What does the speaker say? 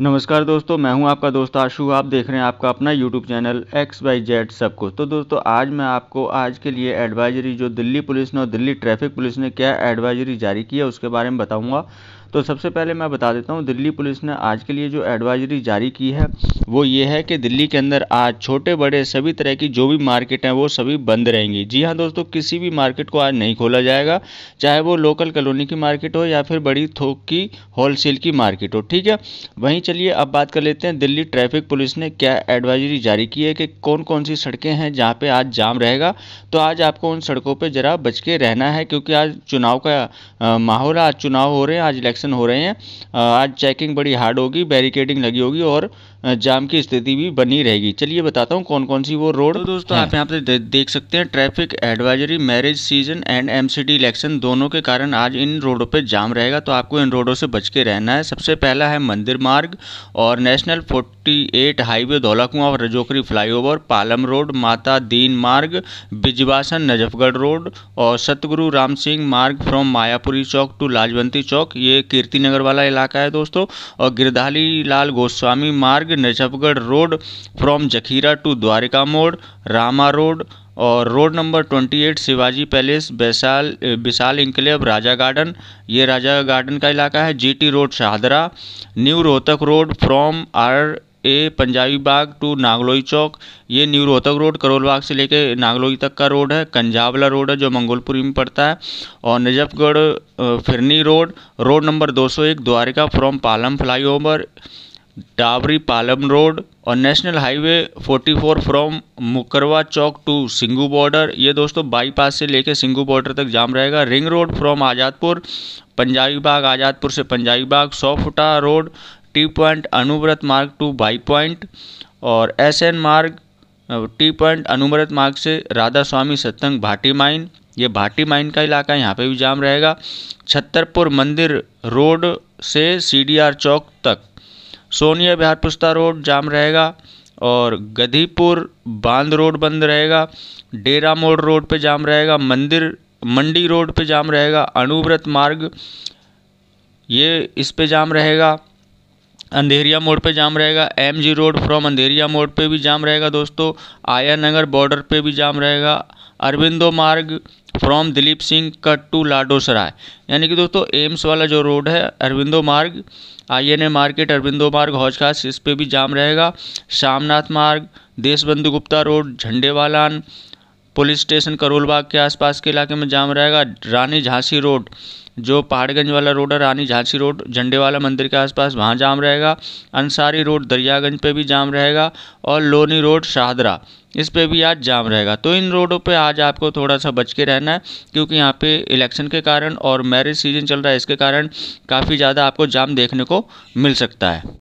नमस्कार दोस्तों मैं हूं आपका दोस्त आशु आप देख रहे हैं आपका अपना YouTube channel X Y Z सब कुछ तो दोस्तों आज मैं आपको आज के लिए एडवाइजरी जो दिल्ली पुलिस ने और दिल्ली ट्रैफिक पुलिस ने क्या एडवाइजरी जारी की है उसके बारे में बताऊंगा तो सबसे पहले मैं बता देता हूं दिल्ली पुलिस ने आज के लिए जो एडवाइजरी जारी की है वो ये है कि दिल्ली के अंदर आज छोटे बड़े सभी तरह की जो भी मार्केट हैं वो सभी बंद रहेंगी जी हाँ दोस्तों किसी भी मार्केट को आज नहीं खोला जाएगा चाहे वो लोकल कॉलोनी की मार्केट हो या फिर बड़ी थोक की होलसेल की मार्केट हो ठीक है वहीं चलिए अब बात कर लेते हैं दिल्ली ट्रैफिक पुलिस ने क्या एडवाइजरी जारी की है कि कौन कौन सी सड़कें हैं जहाँ पे आज जाम रहेगा तो आज आपको उन सड़कों पे ज़रा बच के रहना है क्योंकि आज चुनाव का माहौल आज चुनाव हो रहे हैं आज इलेक्शन हो रहे हैं आज चेकिंग बड़ी हार्ड होगी बैरिकेडिंग लगी होगी और जाम की स्थिति भी बनी रहेगी चलिए बताता हूँ कौन कौन सी वो रोड तो दोस्तों आप यहाँ पे देख सकते हैं traffic advisory marriage season and MCD election दोनों के कारण आज इन रोडों पर जाम रहेगा तो आपको इन रोडों से बच के रहना है सबसे पहला है मंदिर मार्ग और नेशनल फोर्टी हाईवे धौला कुआ और रजोकरी फ्लाईओवर पालम रोड माता दीन मार्ग बिजवासन नजफगढ़ रोड और सतगुरु राम सिंह मार्ग फ्रॉम मायापुरी चौक टू लाजवंती चौक ये कीर्ति नगर वाला इलाका है दोस्तों और गिरधाली Lal Goswami Marg Najafgarh road from Jakhira to Dwarka Mor Rama road और road number twenty eight Shivaji palace बैसाल विशाल इंक्लेव राजा गार्डन ये राजा गार्डन का इलाका है GT road Shahdara new Rohtak road from R A Punjabi Bagh to Nangloi Chowk ये न्यू रोहतक रोड करोलबाग से लेके नागलोई तक का रोड है कंजावला रोड है जो मंगोलपुरी में पड़ता है और Najafgarh Phirni road road number 201 Dwarka from Palam flyover Dabri Palam road और national highway 44 from Mukarba Chowk to Singhu border ये दोस्तों बाईपास से लेकर सिंगू बॉर्डर तक जाम रहेगा ring road from Azadpur Punjabi Bagh Azadpur से पंजाबी बाग सौ फुटा road T point Anuvrat Marg to Y point और S N Marg T point Anuvrat Marg से राधा स्वामी सत्संग भाटी माइन ये भाटी माइन का इलाका है यहाँ पे भी जाम रहेगा छतरपुर मंदिर रोड से सीडीआर चौक तक सोनिया बिहार पुस्ता रोड जाम रहेगा और गधीपुर बांध रोड बंद रहेगा डेरा मोड़ रोड पे जाम रहेगा मंदिर मंडी रोड पे जाम रहेगा अनुव्रत मार्ग ये इस पे जाम रहेगा अंधेरिया मोड़ पे जाम रहेगा M G road from Andheria Mor पे भी जाम रहेगा दोस्तों आया नगर बॉर्डर पे भी जाम रहेगा Aurobindo Marg from Dilip Singh cut to Lado Sarai यानी कि दोस्तों एम्स वाला जो रोड है Aurobindo Marg I N A market Aurobindo Marg Hauz खास इस पर भी जाम रहेगा श्यामनाथ मार्ग देशबंधु गुप्ता रोड झंडे वालान पुलिस स्टेशन करोलबाग के आसपास के इलाके में जाम रहेगा रानी झांसी रोड जो पहाड़गंज वाला रोड है रानी झांसी रोड झंडे वाला मंदिर के आसपास वहाँ जाम रहेगा अंसारी रोड दरियागंज पे भी जाम रहेगा और लोनी रोड शाहदरा इस पे भी आज जाम रहेगा तो इन रोडों पे आज आपको थोड़ा सा बच के रहना है क्योंकि यहाँ पे इलेक्शन के कारण और मैरिज सीजन चल रहा है इसके कारण काफ़ी ज़्यादा आपको जाम देखने को मिल सकता है